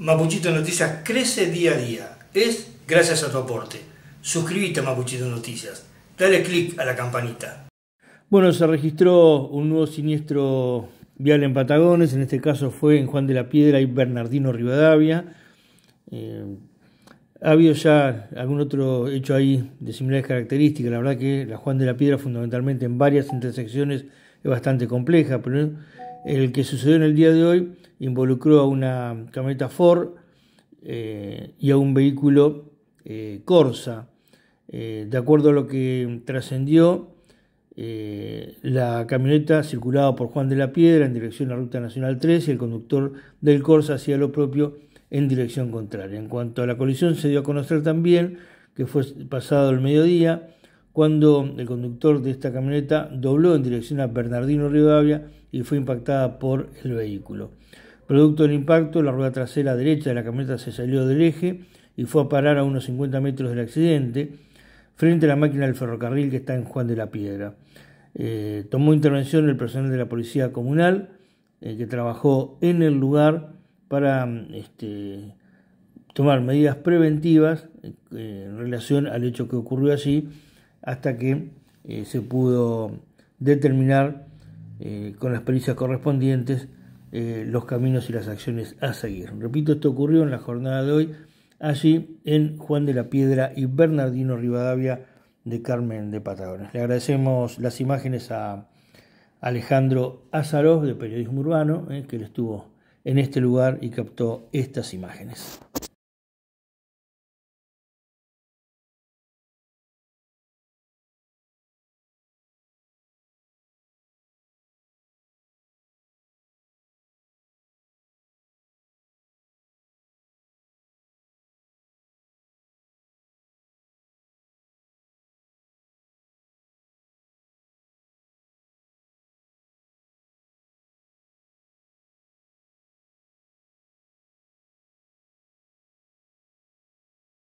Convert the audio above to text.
Mapuchito Noticias crece día a día. Es gracias a tu aporte. Suscríbete a Mapuchito Noticias. Dale click a la campanita. Bueno, se registró un nuevo siniestro vial en Patagones. En este caso fue en Juan de la Piedra y Bernardino Rivadavia. Eh, ha habido ya algún otro hecho ahí de similares características. La verdad que la Juan de la Piedra fundamentalmente en varias intersecciones es bastante compleja, pero el que sucedió en el día de hoy involucró a una camioneta Ford eh, y a un vehículo eh, Corsa. Eh, de acuerdo a lo que trascendió, la camioneta circulaba por Juan de la Piedra en dirección a la Ruta Nacional 3 y el conductor del Corsa hacía lo propio en dirección contraria. En cuanto a la colisión, se dio a conocer también que fue pasado el mediodía cuando el conductor de esta camioneta dobló en dirección a Bernardino Rivadavia y fue impactada por el vehículo. Producto del impacto, la rueda trasera derecha de la camioneta se salió del eje y fue a parar a unos 50 metros del accidente frente a la máquina del ferrocarril que está en Juan de la Piedra. Eh, tomó intervención el personal de la policía comunal eh, que trabajó en el lugar para este, tomar medidas preventivas eh, en relación al hecho que ocurrió allí hasta que eh, se pudo determinar eh, con las pericias correspondientes eh, los caminos y las acciones a seguir. Repito, esto ocurrió en la jornada de hoy, allí en Juan de la Piedra y Bernardino Rivadavia de Carmen de Patagones. Le agradecemos las imágenes a Alejandro Azaroz de Periodismo Urbano, que estuvo en este lugar y captó estas imágenes.